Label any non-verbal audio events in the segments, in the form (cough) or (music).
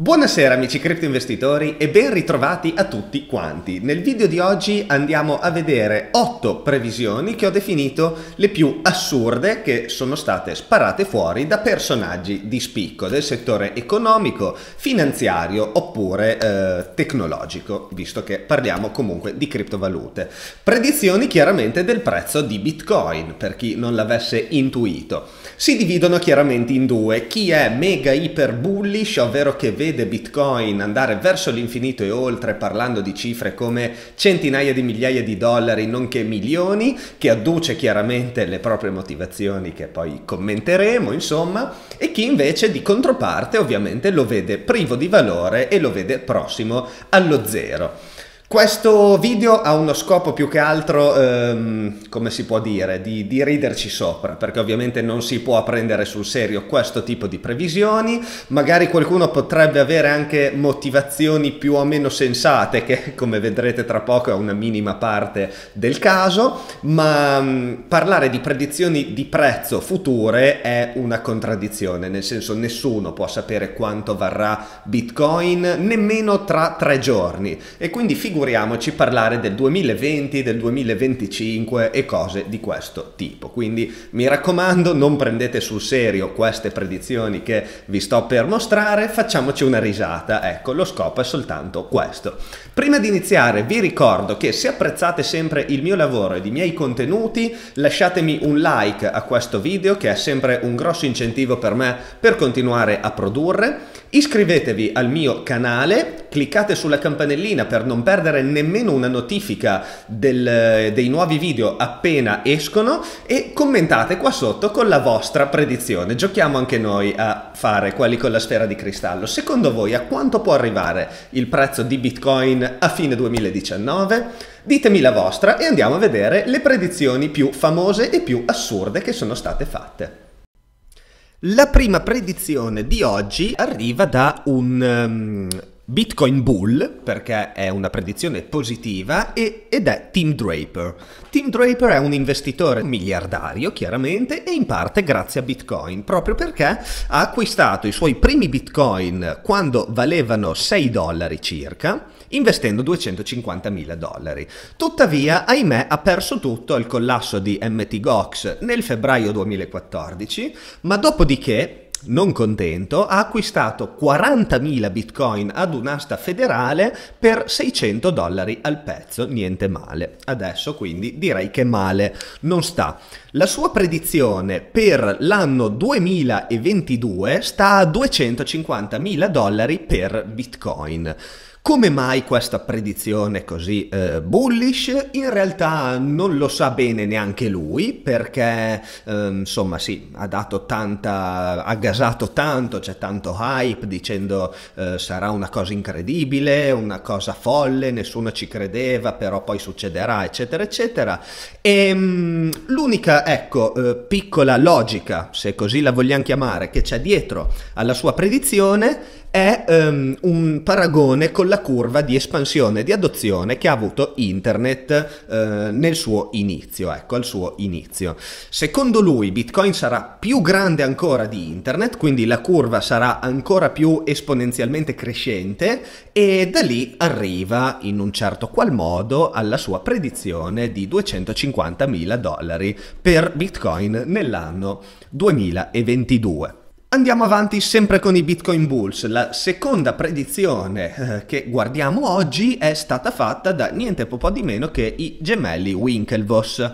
Buonasera amici cripto investitori e ben ritrovati a tutti quanti. Nel video di oggi andiamo a vedere 8 previsioni che ho definito le più assurde che sono state sparate fuori da personaggi di spicco del settore economico, finanziario oppure eh, tecnologico, visto che parliamo comunque di criptovalute. Predizioni chiaramente del prezzo di Bitcoin, per chi non l'avesse intuito si dividono chiaramente in due. Chi è mega iper bullish, ovvero che vede Bitcoin andare verso l'infinito e oltre, parlando di cifre come centinaia di migliaia di dollari, nonché milioni, che adduce chiaramente le proprie motivazioni che poi commenteremo, insomma, e chi invece di controparte ovviamente lo vede privo di valore e lo vede prossimo allo zero. Questo video ha uno scopo più che altro, ehm, come si può dire, di, di, riderci sopra, perché ovviamente non si può prendere sul serio questo tipo di previsioni, magari qualcuno potrebbe avere anche motivazioni più o meno sensate, che come vedrete tra poco è una minima parte del caso, ma mh, mm, parlare di predizioni di prezzo future è una contraddizione, nel senso nessuno può sapere quanto varrà Bitcoin, nemmeno tra tre giorni, e quindi figurati figuriamoci parlare del 2020, del 2025 e cose di questo tipo. Quindi mi raccomando, non prendete sul serio queste predizioni che vi sto per mostrare, facciamoci una risata. Ecco, lo scopo è soltanto questo. Prima di iniziare vi ricordo che se apprezzate sempre il mio lavoro ed i miei contenuti, lasciatemi un like a questo video che è sempre un grosso incentivo per me per continuare a produrre. Iscrivetevi al mio canale cliccate sulla campanellina per non perdere nemmeno una notifica del, dei nuovi video appena escono e commentate qua sotto con la vostra predizione. Giochiamo anche noi a fare quelli con la sfera di cristallo. Secondo voi a quanto può arrivare il prezzo di Bitcoin a fine 2019? Ditemi la vostra e andiamo a vedere le predizioni più famose e più assurde che sono state fatte. La prima predizione di oggi arriva da un um, Bitcoin Bull, perché è una predizione positiva, e, ed è Tim Draper. Tim Draper è un investitore miliardario, chiaramente, e in parte grazie a Bitcoin, proprio perché ha acquistato i suoi primi Bitcoin quando valevano 6 dollari circa, investendo 250 mila dollari. Tuttavia, ahimè, ha perso tutto al collasso di MT Gox nel febbraio 2014, ma dopodiché non contento, ha acquistato 40.000 bitcoin ad un'asta federale per 600 dollari al pezzo, niente male. Adesso quindi direi che male non sta. La sua predizione per l'anno 2022 sta a 250.000 dollari per bitcoin. Come mai questa predizione così eh, bullish? In realtà non lo sa bene neanche lui perché eh, insomma sì, ha dato tanta, ha gasato tanto, c'è tanto hype dicendo eh, sarà una cosa incredibile, una cosa folle, nessuno ci credeva, però poi succederà, eccetera, eccetera. E ehm, l'unica, ecco, eh, piccola logica, se così la vogliamo chiamare, che c'è dietro alla sua predizione è um, un paragone con la la curva di espansione e di adozione che ha avuto internet eh, nel suo inizio, ecco, al suo inizio. Secondo lui Bitcoin sarà più grande ancora di internet, quindi la curva sarà ancora più esponenzialmente crescente e da lì arriva in un certo qual modo alla sua predizione di 250 mila dollari per Bitcoin nell'anno 2022. Andiamo avanti sempre con i Bitcoin Bulls. La seconda predizione eh, che guardiamo oggi è stata fatta da niente po' di meno che i gemelli Winklevoss.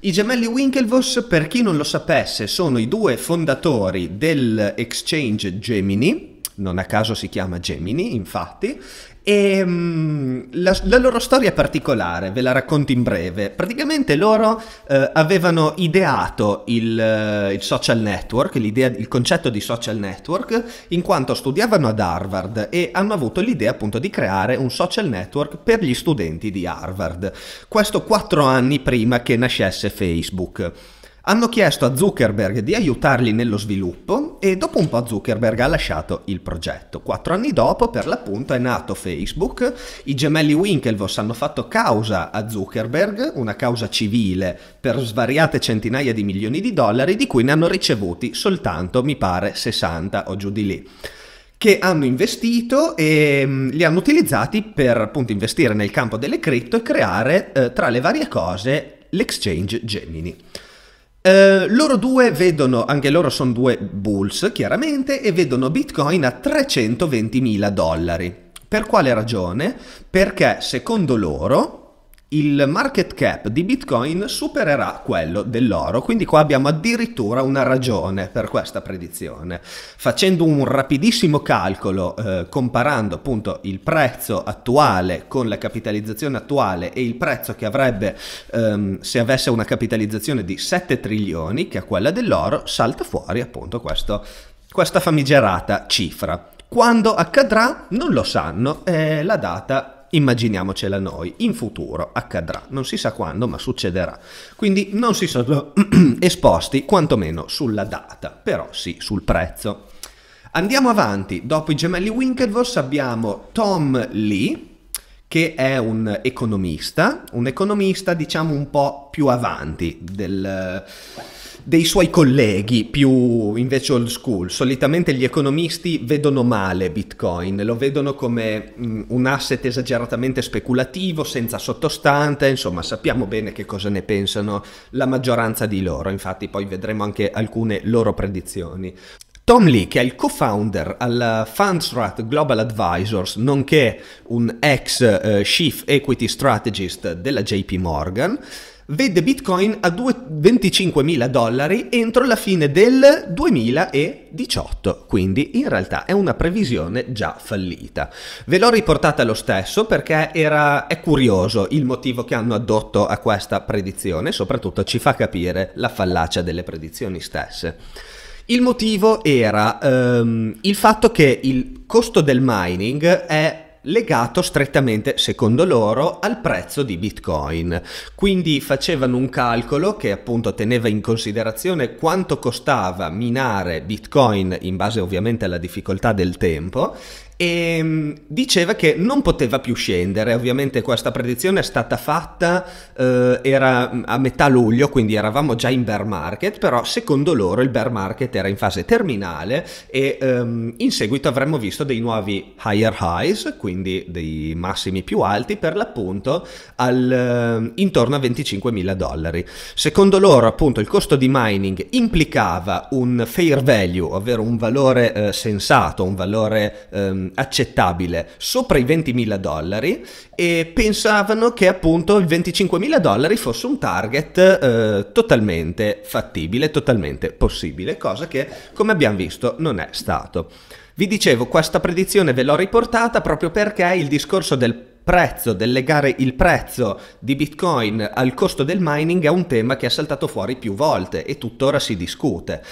I gemelli Winklevoss, per chi non lo sapesse, sono i due fondatori dell'exchange Gemini, non a caso si chiama Gemini infatti, e ehm, la, la, loro storia è particolare, ve la racconto in breve. Praticamente loro eh, avevano ideato il, eh, il social network, il concetto di social network, in quanto studiavano ad Harvard e hanno avuto l'idea appunto di creare un social network per gli studenti di Harvard. Questo quattro anni prima che nascesse Facebook. Hanno chiesto a Zuckerberg di aiutarli nello sviluppo e dopo un po' Zuckerberg ha lasciato il progetto. Quattro anni dopo, per l'appunto, è nato Facebook. I gemelli Winklevoss hanno fatto causa a Zuckerberg, una causa civile, per svariate centinaia di milioni di dollari, di cui ne hanno ricevuti soltanto, mi pare, 60 o giù di lì che hanno investito e mm, li hanno utilizzati per appunto investire nel campo delle cripto e creare eh, tra le varie cose l'exchange Gemini. Eh, loro due vedono, anche loro sono due bulls chiaramente, e vedono Bitcoin a 320 mila dollari. Per quale ragione? Perché secondo loro il market cap di Bitcoin supererà quello dell'oro, quindi qua abbiamo addirittura una ragione per questa predizione. Facendo un rapidissimo calcolo, eh, comparando appunto il prezzo attuale con la capitalizzazione attuale e il prezzo che avrebbe ehm, se avesse una capitalizzazione di 7 trilioni, che è quella dell'oro, salta fuori appunto questo, questa famigerata cifra. Quando accadrà non lo sanno, eh, la data immaginiamocela noi, in futuro accadrà, non si sa quando ma succederà, quindi non si sono (clears throat) esposti quantomeno sulla data, però sì sul prezzo. Andiamo avanti, dopo i gemelli Winklevoss abbiamo Tom Lee, che è un economista, un economista diciamo un po' più avanti del dei suoi colleghi più invece old school. Solitamente gli economisti vedono male Bitcoin, lo vedono come mm, un asset esageratamente speculativo, senza sottostante, insomma sappiamo bene che cosa ne pensano la maggioranza di loro, infatti poi vedremo anche alcune loro predizioni. Tom Lee, che è il co-founder al Fundstrat Global Advisors, nonché un ex eh, chief equity strategist della JP Morgan, vede Bitcoin a 25.000 dollari entro la fine del 2018, quindi in realtà è una previsione già fallita. Ve l'ho riportata lo stesso perché era, è curioso il motivo che hanno addotto a questa predizione, soprattutto ci fa capire la fallacia delle predizioni stesse. Il motivo era ehm, il fatto che il costo del mining è legato strettamente, secondo loro, al prezzo di Bitcoin. Quindi facevano un calcolo che appunto teneva in considerazione quanto costava minare Bitcoin in base ovviamente alla difficoltà del tempo e ehm, diceva che non poteva più scendere, ovviamente questa predizione è stata fatta, eh, era mm, a metà luglio, quindi eravamo già in bear market, però secondo loro il bear market era in fase terminale e ehm, in seguito avremmo visto dei nuovi higher highs, quindi dei massimi più alti per l'appunto al, eh, intorno a 25 mila dollari. Secondo loro appunto il costo di mining implicava un fair value, ovvero un valore eh, sensato, un valore... Ehm, Ehm, accettabile sopra i 20.000 dollari e pensavano che appunto i 25.000 dollari fosse un target eh, totalmente fattibile, totalmente possibile, cosa che come abbiamo visto non è stato. Vi dicevo, questa predizione ve l'ho riportata proprio perché il discorso del prezzo, del legare il prezzo di Bitcoin al costo del mining è un tema che è saltato fuori più volte e tuttora si discute.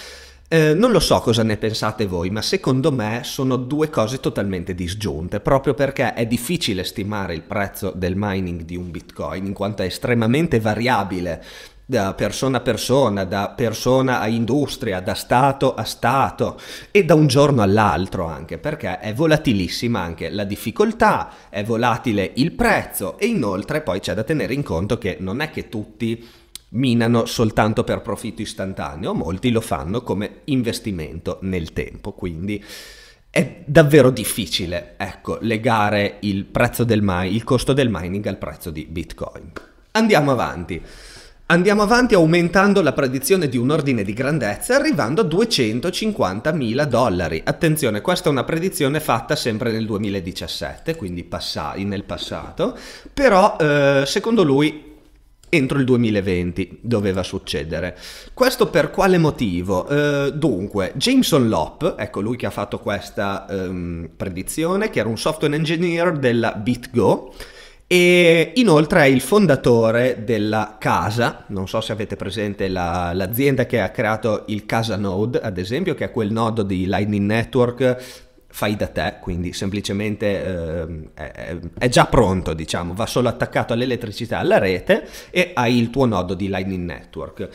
Eh, non lo so cosa ne pensate voi, ma secondo me sono due cose totalmente disgiunte, proprio perché è difficile stimare il prezzo del mining di un bitcoin, in quanto è estremamente variabile da persona a persona, da persona a industria, da stato a stato e da un giorno all'altro anche perché è volatilissima anche la difficoltà, è volatile il prezzo e inoltre poi c'è da tenere in conto che non è che tutti minano soltanto per profitto istantaneo, molti lo fanno come investimento nel tempo, quindi è davvero difficile, ecco, legare il prezzo del mining, il costo del mining al prezzo di Bitcoin. Andiamo avanti. Andiamo avanti aumentando la predizione di un ordine di grandezza arrivando a 250 mila dollari. Attenzione, questa è una predizione fatta sempre nel 2017, quindi nel passato, però eh, secondo lui entro il 2020 doveva succedere. Questo per quale motivo? Eh, dunque, Jameson Lop, ecco lui che ha fatto questa ehm, predizione, che era un software engineer della BitGo, e inoltre è il fondatore della Casa, non so se avete presente la, l'azienda che ha creato il Casa Node, ad esempio, che è quel nodo di Lightning Network fai da te, quindi semplicemente eh, è, è, già pronto, diciamo, va solo attaccato all'elettricità, alla rete e hai il tuo nodo di Lightning Network.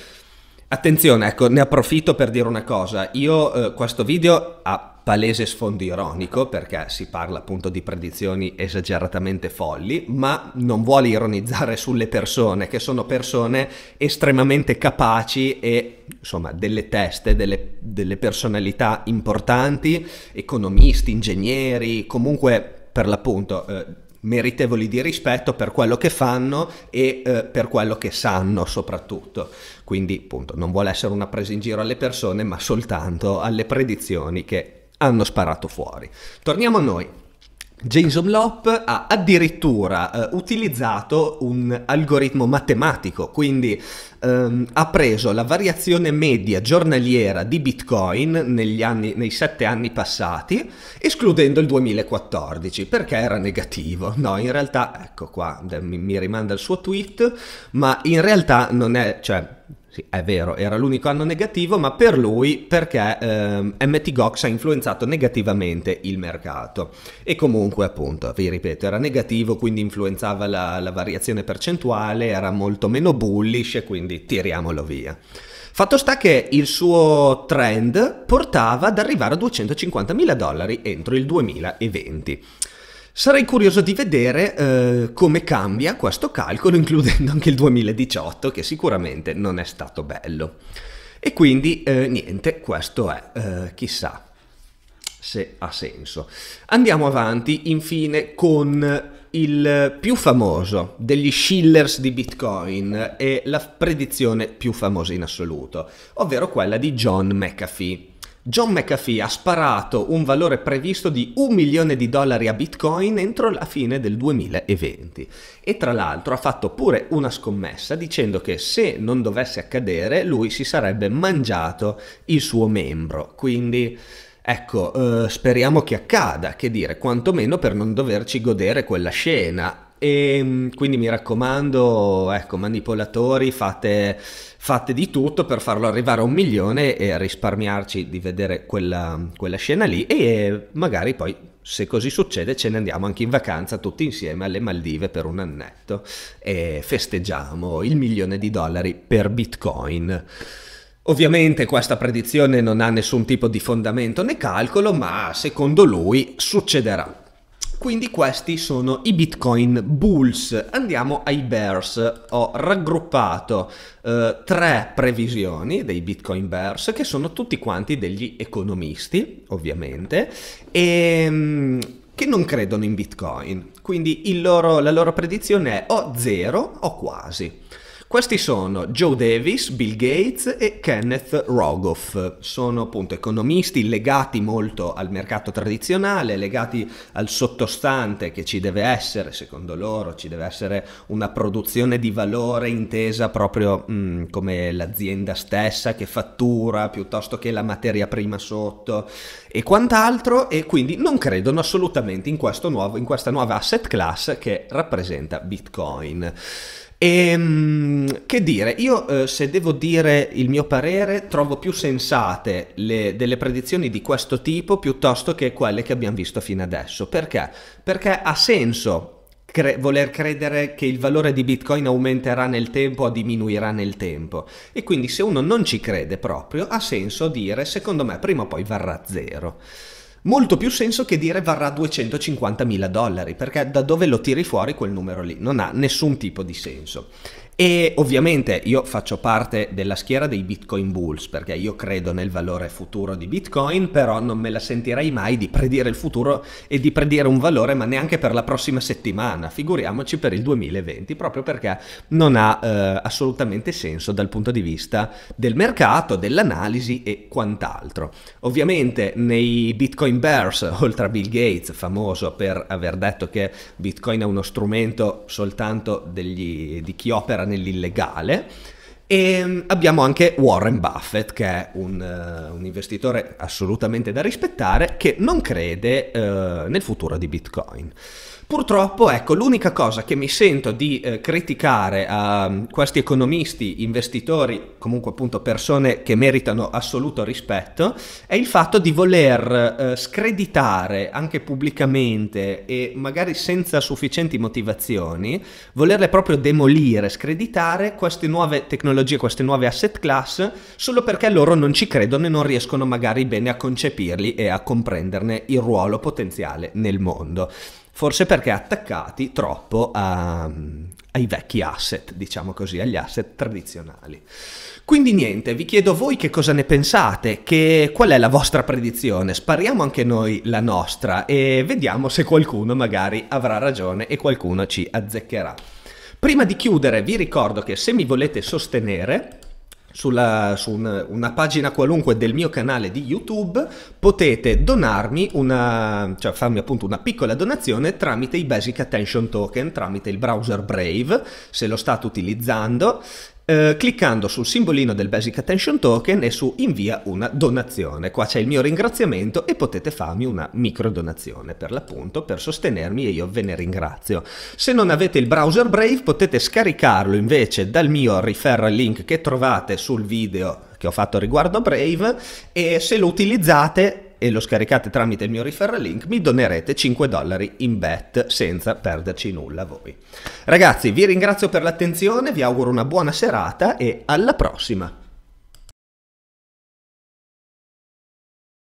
Attenzione, ecco, ne approfitto per dire una cosa. Io eh, questo video ha palese sfondo ironico perché si parla appunto di predizioni esageratamente folli, ma non vuole ironizzare sulle persone che sono persone estremamente capaci e insomma delle teste, delle, delle personalità importanti, economisti, ingegneri, comunque per l'appunto... Eh, meritevoli di rispetto per quello che fanno e eh, per quello che sanno soprattutto. Quindi appunto non vuole essere una presa in giro alle persone ma soltanto alle predizioni che hanno sparato fuori. Torniamo a noi. Jason Lop ha addirittura eh, utilizzato un algoritmo matematico, quindi ehm, ha preso la variazione media giornaliera di Bitcoin negli anni, nei sette anni passati, escludendo il 2014, perché era negativo. No, in realtà, ecco qua, mi, mi rimanda il suo tweet, ma in realtà non è, cioè, sì, è vero, era l'unico anno negativo, ma per lui perché ehm, MT Gox ha influenzato negativamente il mercato. E comunque, appunto, vi ripeto, era negativo, quindi influenzava la, la variazione percentuale, era molto meno bullish, quindi tiriamolo via. Fatto sta che il suo trend portava ad arrivare a 250 mila dollari entro il 2020. Sarei curioso di vedere eh, come cambia questo calcolo, includendo anche il 2018, che sicuramente non è stato bello. E quindi eh, niente, questo è, eh, chissà se ha senso. Andiamo avanti infine con il più famoso degli shillers di Bitcoin e la predizione più famosa in assoluto, ovvero quella di John McAfee. John McAfee ha sparato un valore previsto di un milione di dollari a Bitcoin entro la fine del 2020 e tra l'altro ha fatto pure una scommessa dicendo che se non dovesse accadere lui si sarebbe mangiato il suo membro. Quindi ecco, eh, speriamo che accada, che dire, quantomeno per non doverci godere quella scena e ehm, quindi mi raccomando, ecco, manipolatori, fate, fate, di tutto per farlo arrivare a un milione e risparmiarci di vedere quella, quella scena lì e magari poi se così succede ce ne andiamo anche in vacanza tutti insieme alle Maldive per un annetto e festeggiamo il milione di dollari per bitcoin. Ovviamente questa predizione non ha nessun tipo di fondamento né calcolo, ma secondo lui succederà. Quindi questi sono i Bitcoin Bulls. Andiamo ai Bears. Ho raggruppato eh, tre previsioni dei Bitcoin Bears che sono tutti quanti degli economisti, ovviamente, e, ehm, che non credono in Bitcoin. Quindi loro, la loro predizione è o zero o quasi. Questi sono Joe Davis, Bill Gates e Kenneth Rogoff. Sono appunto economisti legati molto al mercato tradizionale, legati al sottostante che ci deve essere, secondo loro, ci deve essere una produzione di valore intesa proprio mm, come l'azienda stessa che fattura piuttosto che la materia prima sotto e quant'altro e quindi non credono assolutamente in, nuovo, in questa nuova asset class che rappresenta Bitcoin. E, ehm, che dire, io eh, se devo dire il mio parere, trovo più sensate le, delle predizioni di questo tipo piuttosto che quelle che abbiamo visto fino adesso. Perché? Perché ha senso Cre- voler credere che il valore di Bitcoin aumenterà nel tempo o diminuirà nel tempo. E quindi se uno non ci crede proprio, ha senso dire secondo me prima o poi varrà zero molto più senso che dire varrà 250 mila dollari, perché da dove lo tiri fuori quel numero lì? Non ha nessun tipo di senso. E ovviamente io faccio parte della schiera dei Bitcoin Bulls perché io credo nel valore futuro di Bitcoin, però non me la sentirei mai di predire il futuro e di predire un valore, ma neanche per la prossima settimana, figuriamoci per il 2020, proprio perché non ha eh, assolutamente senso dal punto di vista del mercato, dell'analisi e quant'altro. Ovviamente nei Bitcoin Bears, (laughs) oltre a Bill Gates, famoso per aver detto che Bitcoin è uno strumento soltanto degli, di chi opera nell'illegale. E ehm, abbiamo anche Warren Buffett, che è un, uh, un investitore assolutamente da rispettare, che non crede uh, nel futuro di Bitcoin. Purtroppo, ecco, l'unica cosa che mi sento di eh, criticare a mm, questi economisti, investitori, comunque appunto persone che meritano assoluto rispetto, è il fatto di voler eh, screditare anche pubblicamente e magari senza sufficienti motivazioni, volerle proprio demolire, screditare queste nuove tecnologie, queste nuove asset class, solo perché loro non ci credono e non riescono magari bene a concepirli e a comprenderne il ruolo potenziale nel mondo forse perché attaccati troppo a, ai vecchi asset, diciamo così, agli asset tradizionali. Quindi niente, vi chiedo voi che cosa ne pensate, che, qual è la vostra predizione, spariamo anche noi la nostra e vediamo se qualcuno magari avrà ragione e qualcuno ci azzeccherà. Prima di chiudere vi ricordo che se mi volete sostenere sulla, su una, una, pagina qualunque del mio canale di YouTube potete donarmi una, cioè farmi appunto una piccola donazione tramite i Basic Attention Token, tramite il browser Brave, se lo state utilizzando eh, cliccando sul simbolino del Basic Attention Token e su invia una donazione. Qua c'è il mio ringraziamento e potete farmi una micro donazione per l'appunto per sostenermi e io ve ne ringrazio. Se non avete il browser Brave potete scaricarlo invece dal mio referral link che trovate sul video che ho fatto riguardo Brave e se lo utilizzate e lo scaricate tramite il mio referral link, mi donerete 5 dollari in bet senza perderci nulla voi. Ragazzi, vi ringrazio per l'attenzione, vi auguro una buona serata e alla prossima!